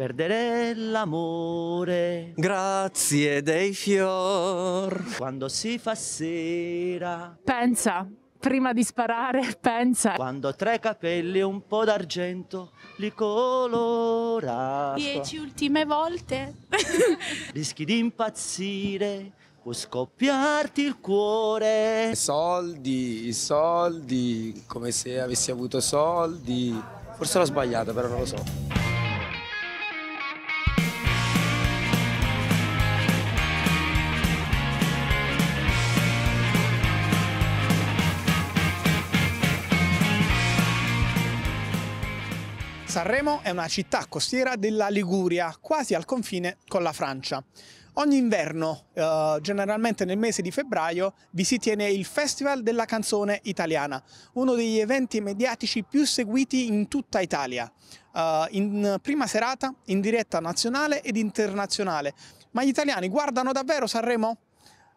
perdere l'amore. Grazie dei fior. Quando si fa sera. Pensa, prima di sparare, pensa. Quando tre capelli e un po' d'argento li colora. Dieci ultime volte. Rischi di impazzire. Può scoppiarti il cuore. I Soldi, i soldi, come se avessi avuto soldi. Forse l'ho sbagliata, però non lo so. Sanremo è una città costiera della Liguria, quasi al confine con la Francia. Ogni inverno, eh, generalmente nel mese di febbraio, vi si tiene il Festival della canzone italiana, uno degli eventi mediatici più seguiti in tutta Italia, eh, in prima serata, in diretta nazionale ed internazionale. Ma gli italiani guardano davvero Sanremo?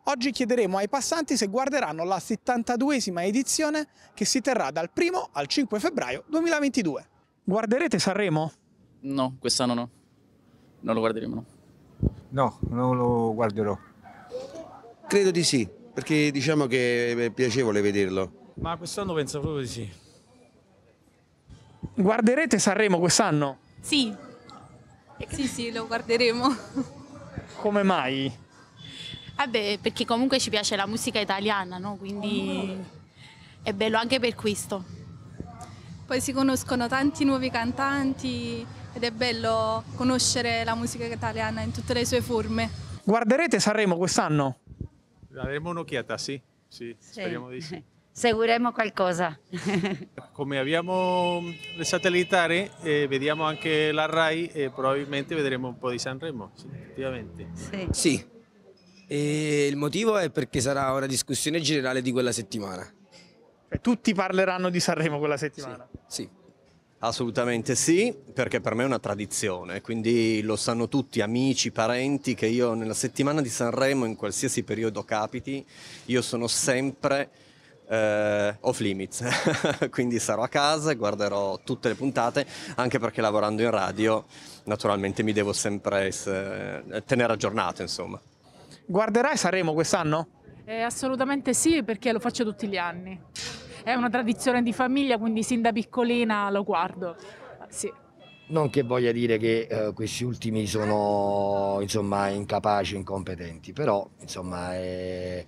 Oggi chiederemo ai passanti se guarderanno la 72esima edizione che si terrà dal 1 al 5 febbraio 2022. Guarderete Sanremo? No, quest'anno no. Non lo guarderemo, no. No, non lo guarderò. Credo di sì, perché diciamo che è piacevole vederlo. Ma quest'anno penso proprio di sì. Guarderete Sanremo quest'anno? Sì. Sì, sì, lo guarderemo. Come mai? Vabbè, perché comunque ci piace la musica italiana, no? Quindi è bello anche per questo. Poi si conoscono tanti nuovi cantanti ed è bello conoscere la musica italiana in tutte le sue forme. Guarderete Sanremo quest'anno? Daremo un'occhiata, sì. sì, sì. speriamo di sì. Seguiremo qualcosa. Come abbiamo il satellitare, eh, vediamo anche la RAI e probabilmente vedremo un po' di Sanremo, sì, effettivamente. Sì. sì. E il motivo è perché sarà una discussione generale di quella settimana tutti parleranno di Sanremo quella settimana. Sì, sì, assolutamente sì, perché per me è una tradizione, quindi lo sanno tutti, amici, parenti, che io nella settimana di Sanremo, in qualsiasi periodo capiti, io sono sempre... Eh, off limits, quindi sarò a casa e guarderò tutte le puntate, anche perché lavorando in radio naturalmente mi devo sempre essere, eh, tenere aggiornato, insomma. Guarderai Sanremo quest'anno? Eh, assolutamente sì, perché lo faccio tutti gli anni è una tradizione di famiglia, quindi sin da piccolina lo guardo. Sì. Non che voglia dire che eh, questi ultimi sono insomma, incapaci, incompetenti, però insomma, è...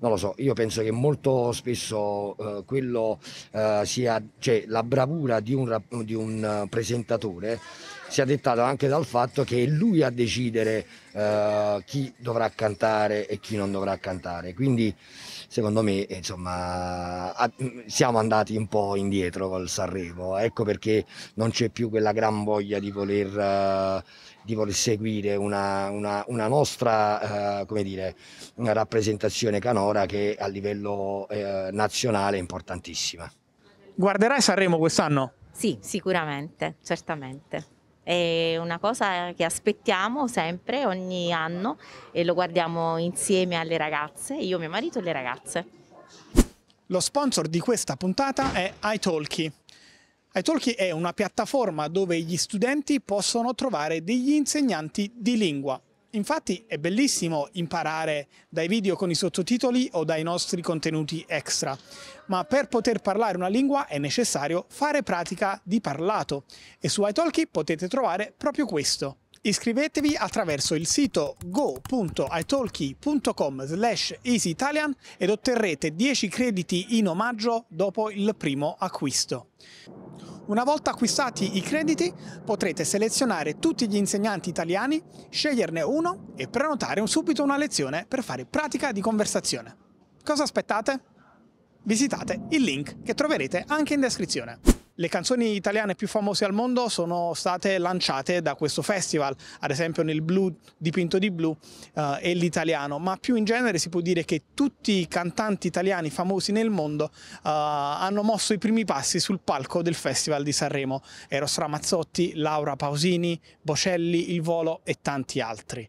non lo so, io penso che molto spesso eh, quello, eh, sia, cioè, la bravura di un, di un eh, presentatore sia dettato anche dal fatto che è lui a decidere eh, chi dovrà cantare e chi non dovrà cantare. Quindi secondo me insomma, siamo andati un po' indietro col Sanremo, ecco perché non c'è più quella gran voglia di voler... Eh, di voler seguire una, una, una nostra eh, come dire, una rappresentazione canora che a livello eh, nazionale è importantissima. Guarderai Sanremo quest'anno? Sì, sicuramente, certamente. È una cosa che aspettiamo sempre, ogni anno, e lo guardiamo insieme alle ragazze, io, mio marito e le ragazze. Lo sponsor di questa puntata è iTalki. iTalki è una piattaforma dove gli studenti possono trovare degli insegnanti di lingua Infatti è bellissimo imparare dai video con i sottotitoli o dai nostri contenuti extra, ma per poter parlare una lingua è necessario fare pratica di parlato e su iTalki potete trovare proprio questo. Iscrivetevi attraverso il sito go.italki.com slash easyitalian ed otterrete 10 crediti in omaggio dopo il primo acquisto. Una volta acquistati i crediti potrete selezionare tutti gli insegnanti italiani, sceglierne uno e prenotare subito una lezione per fare pratica di conversazione. Cosa aspettate? Visitate il link che troverete anche in descrizione. Le canzoni italiane più famose al mondo sono state lanciate da questo festival, ad esempio nel blu dipinto di blu eh, e l'italiano, ma più in genere si può dire che tutti i cantanti italiani famosi nel mondo eh, hanno mosso i primi passi sul palco del festival di Sanremo, Eros Ramazzotti, Laura Pausini, Bocelli, Il Volo e tanti altri.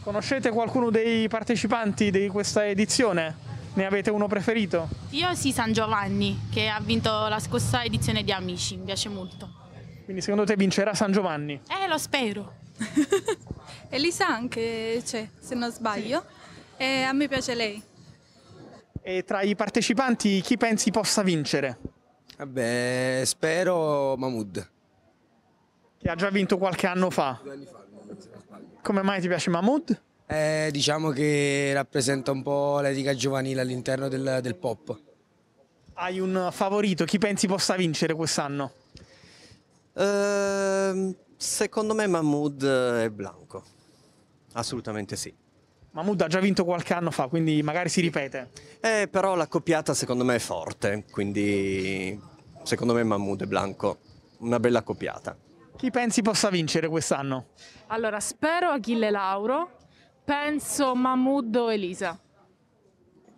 Conoscete qualcuno dei partecipanti di questa edizione? Ne avete uno preferito? Io sì, San Giovanni, che ha vinto la scorsa edizione di Amici, mi piace molto. Quindi secondo te vincerà San Giovanni? Eh, lo spero. Elisa anche c'è, cioè, se non sbaglio. Sì. E a me piace lei. E tra i partecipanti chi pensi possa vincere? Vabbè, spero Mahmood. Che ha già vinto qualche anno fa. Due anni fa, se non sbaglio. Come mai ti piace Mahmood? Eh, diciamo che rappresenta un po' l'etica giovanile all'interno del, del pop. Hai un favorito? Chi pensi possa vincere quest'anno? Uh, secondo me Mahmood eh, è Blanco. Assolutamente sì. Mahmood ha già vinto qualche anno fa, quindi magari si ripete. Eh, però la coppiata secondo me è forte, quindi secondo me Mahmood e Blanco, una bella coppiata. Chi pensi possa vincere quest'anno? Allora, spero Achille Lauro, penso Mahmood o Elisa.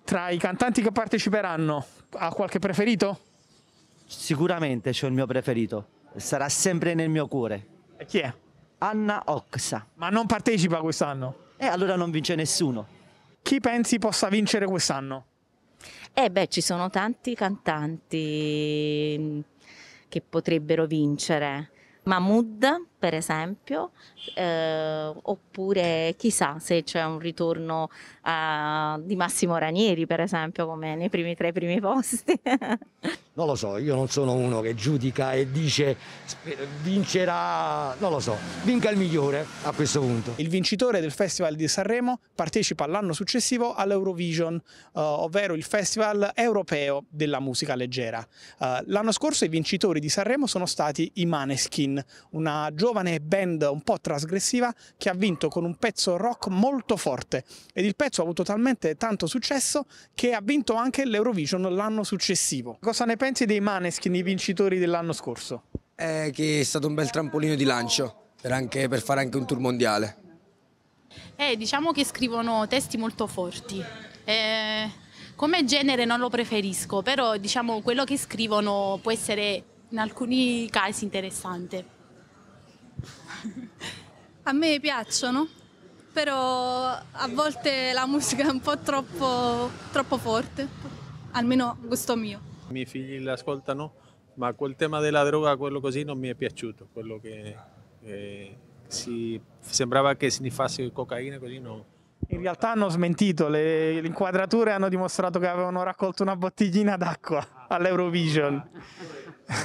Tra i cantanti che parteciperanno, ha qualche preferito? Sicuramente c'è il mio preferito, sarà sempre nel mio cuore. E chi è? Anna Oxa. Ma non partecipa quest'anno? E eh, allora non vince nessuno. Chi pensi possa vincere quest'anno? Eh beh, ci sono tanti cantanti che potrebbero vincere Mahmood, per esempio, eh, oppure chissà se c'è un ritorno eh, di Massimo Ranieri, per esempio, come nei primi tre primi posti. non lo so, io non sono uno che giudica e dice vincerà, non lo so, vinca il migliore a questo punto. Il vincitore del Festival di Sanremo partecipa l'anno successivo all'Eurovision, uh, ovvero il Festival europeo della musica leggera. Uh, l'anno scorso i vincitori di Sanremo sono stati i Maneskin, una giovane band un po' trasgressiva che ha vinto con un pezzo rock molto forte ed il pezzo ha avuto talmente tanto successo che ha vinto anche l'Eurovision l'anno successivo. Cosa ne pensi? pensi dei Maneskin, i vincitori dell'anno scorso? Eh, che è stato un bel trampolino di lancio per, anche, per fare anche un tour mondiale. Eh, diciamo che scrivono testi molto forti. Eh, come genere non lo preferisco, però diciamo quello che scrivono può essere in alcuni casi interessante. A me piacciono, però a volte la musica è un po' troppo, troppo forte, almeno gusto mio. I miei figli l'ascoltano, ma quel tema della droga, quello così, non mi è piaciuto. Quello che eh, si, sembrava che sniffasse cocaina, così no. In realtà hanno smentito, le, le, inquadrature hanno dimostrato che avevano raccolto una bottiglina d'acqua ah. all'Eurovision.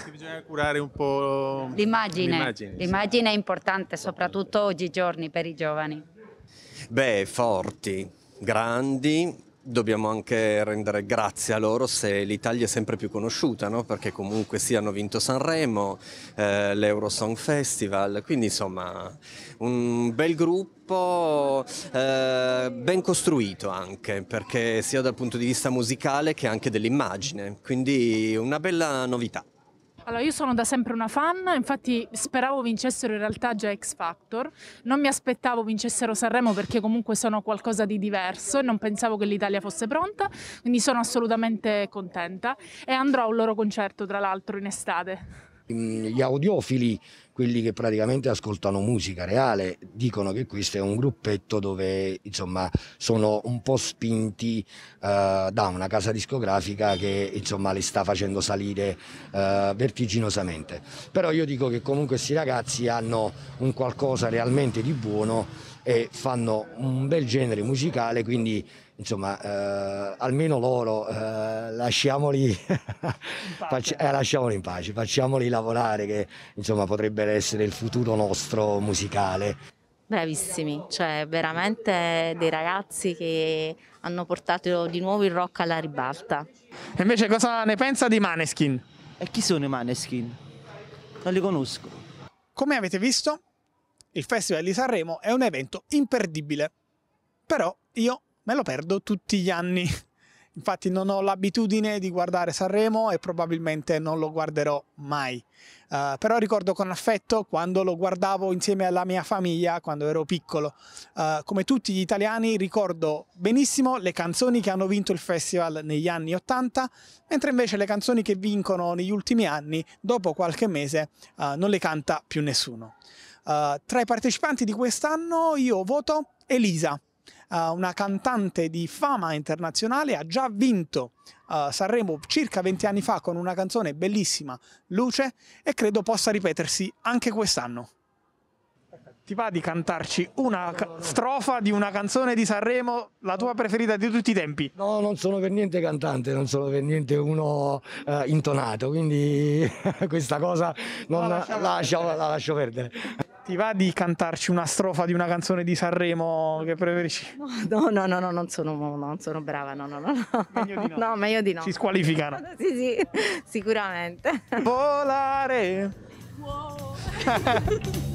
Bisogna curare un po' l'immagine. L'immagine, sì. è importante soprattutto oggigiorno per i giovani. Beh, forti, grandi, dobbiamo anche rendere grazie a loro se l'Italia è sempre più conosciuta, no? perché comunque sì hanno vinto Sanremo, eh, l'Eurosong Festival, quindi insomma un bel gruppo eh, ben costruito anche, perché sia dal punto di vista musicale che anche dell'immagine, quindi una bella novità. Allora, io sono da sempre una fan, infatti speravo vincessero in realtà già X Factor, non mi aspettavo vincessero Sanremo perché comunque sono qualcosa di diverso e non pensavo che l'Italia fosse pronta, quindi sono assolutamente contenta e andrò a un loro concerto tra l'altro in estate. Ehm, gli audiofili, quelli che praticamente ascoltano musica reale, dicono che questo è un gruppetto dove insomma sono un po' spinti uh, da una casa discografica che insomma li sta facendo salire uh, vertiginosamente. Però io dico che comunque questi ragazzi hanno un qualcosa realmente di buono e fanno un bel genere musicale, quindi insomma eh, almeno loro eh, lasciamoli, in pace. eh, lasciamoli in pace, facciamoli lavorare che insomma potrebbe essere il futuro nostro musicale. Bravissimi, cioè veramente dei ragazzi che hanno portato di nuovo il rock alla ribalta. E invece cosa ne pensa di Maneskin? E chi sono i Maneskin? Non li conosco. Come avete visto, il Festival di Sanremo è un evento imperdibile, però io me lo perdo tutti gli anni. Infatti non ho l'abitudine di guardare Sanremo e probabilmente non lo guarderò mai. Uh, però ricordo con affetto quando lo guardavo insieme alla mia famiglia quando ero piccolo. Uh, come tutti gli italiani ricordo benissimo le canzoni che hanno vinto il festival negli anni 80, mentre invece le canzoni che vincono negli ultimi anni, dopo qualche mese, uh, non le canta più nessuno. Eh, tra i partecipanti di quest'anno io voto Elisa, uh, una cantante di fama internazionale, ha già vinto uh, Sanremo circa 20 anni fa con una canzone bellissima, Luce, e credo possa ripetersi anche quest'anno. Ti va di cantarci una no, strofa di una canzone di Sanremo, la tua preferita di tutti i tempi? No, non sono per niente cantante, non sono per niente uno eh, intonato, quindi questa cosa non la, lasciamo la, la, lascio perdere. Ti va di cantarci una strofa di una canzone di Sanremo che preferisci? No, no, no, no, non, sono, non sono brava, no, no, no. no. Meglio di no. no, meglio di no. Ci squalificano. sì, sì, sicuramente. Volare! Wow.